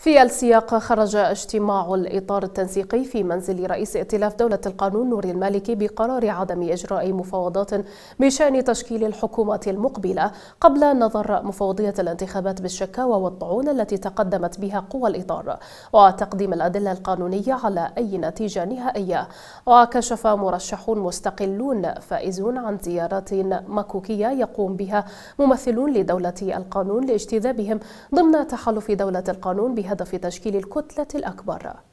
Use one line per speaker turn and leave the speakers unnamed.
في السياق خرج اجتماع الإطار التنسيقي في منزل رئيس ائتلاف دولة القانون نور المالكي بقرار عدم إجراء مفاوضات بشأن تشكيل الحكومة المقبلة قبل نظر مفوضية الانتخابات بالشكاوى والطعون التي تقدمت بها قوى الإطار وتقديم الأدلة القانونية على أي نتيجة نهائية وكشف مرشحون مستقلون فائزون عن زيارات مكوكية يقوم بها ممثلون لدولة القانون لاجتذابهم ضمن تحالف دولة القانون بها بهدف تشكيل الكتلة الأكبر